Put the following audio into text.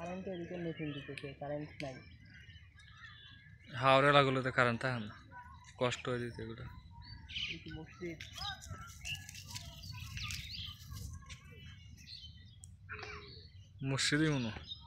current এদিকে মিছিল দিতেছে কারেন্ট নাই হাওড়া লাগলো তো কারেন্ট থাকে না কষ্ট হয়ে যেত এগুলো মসজিদ মসজিদই মনে হয়